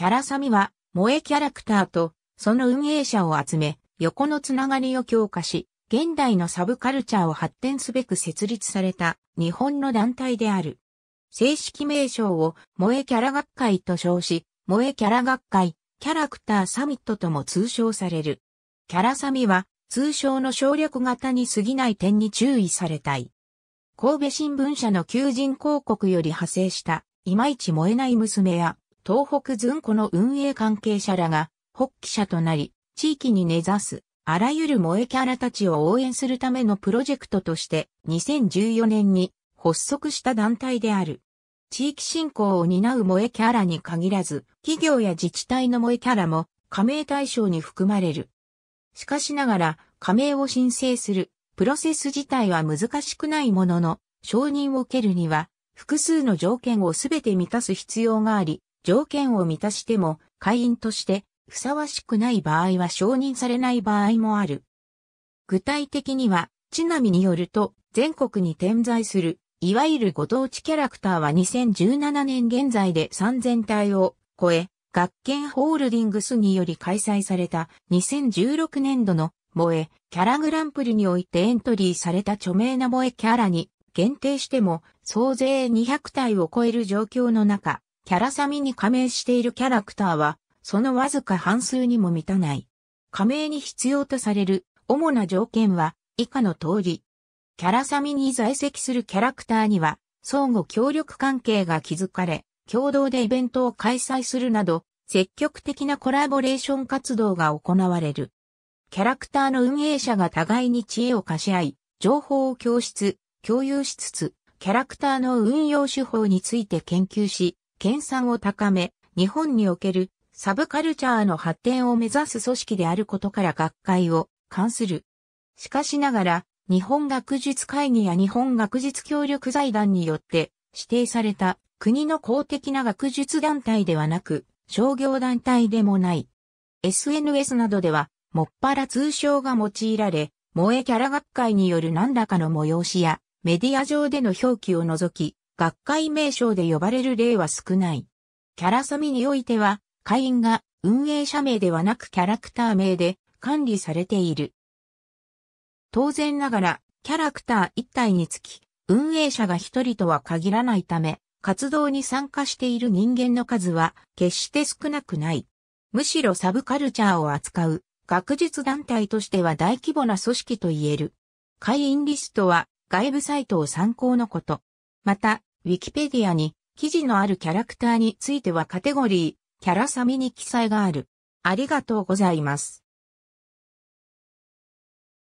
キャラサミは、萌えキャラクターと、その運営者を集め、横のつながりを強化し、現代のサブカルチャーを発展すべく設立された日本の団体である。正式名称を萌えキャラ学会と称し、萌えキャラ学会、キャラクターサミットとも通称される。キャラサミは通称の省略型に過ぎない点に注意されたい。神戸新聞社の求人広告より派生した、いまいち燃えない娘や、東北んこの運営関係者らが、発起者となり、地域に根ざす、あらゆる萌えキャラたちを応援するためのプロジェクトとして、2014年に発足した団体である。地域振興を担う萌えキャラに限らず、企業や自治体の萌えキャラも加盟対象に含まれる。しかしながら、加盟を申請する、プロセス自体は難しくないものの、承認を受けるには、複数の条件をすべて満たす必要があり、条件を満たしても会員としてふさわしくない場合は承認されない場合もある。具体的には、ちなみによると、全国に点在する、いわゆるご当地キャラクターは2017年現在で3000体を超え、学研ホールディングスにより開催された2016年度の萌えキャラグランプリにおいてエントリーされた著名な萌えキャラに限定しても総勢200体を超える状況の中、キャラサミに加盟しているキャラクターは、そのわずか半数にも満たない。加盟に必要とされる主な条件は以下の通り。キャラサミに在籍するキャラクターには相互協力関係が築かれ、共同でイベントを開催するなど、積極的なコラボレーション活動が行われる。キャラクターの運営者が互いに知恵を貸し合い、情報を共出、共有しつつ、キャラクターの運用手法について研究し、研鑽を高め、日本におけるサブカルチャーの発展を目指す組織であることから学会を関する。しかしながら、日本学術会議や日本学術協力財団によって指定された国の公的な学術団体ではなく、商業団体でもない。SNS などでは、もっぱら通称が用いられ、萌えキャラ学会による何らかの催しや、メディア上での表記を除き、学会名称で呼ばれる例は少ない。キャラソミにおいては、会員が運営者名ではなくキャラクター名で管理されている。当然ながら、キャラクター1体につき、運営者が1人とは限らないため、活動に参加している人間の数は決して少なくない。むしろサブカルチャーを扱う学術団体としては大規模な組織と言える。会員リストは外部サイトを参考のこと。また、ウィキペディアに記事のあるキャラクターについてはカテゴリー、キャラサミに記載がある。ありがとうございます。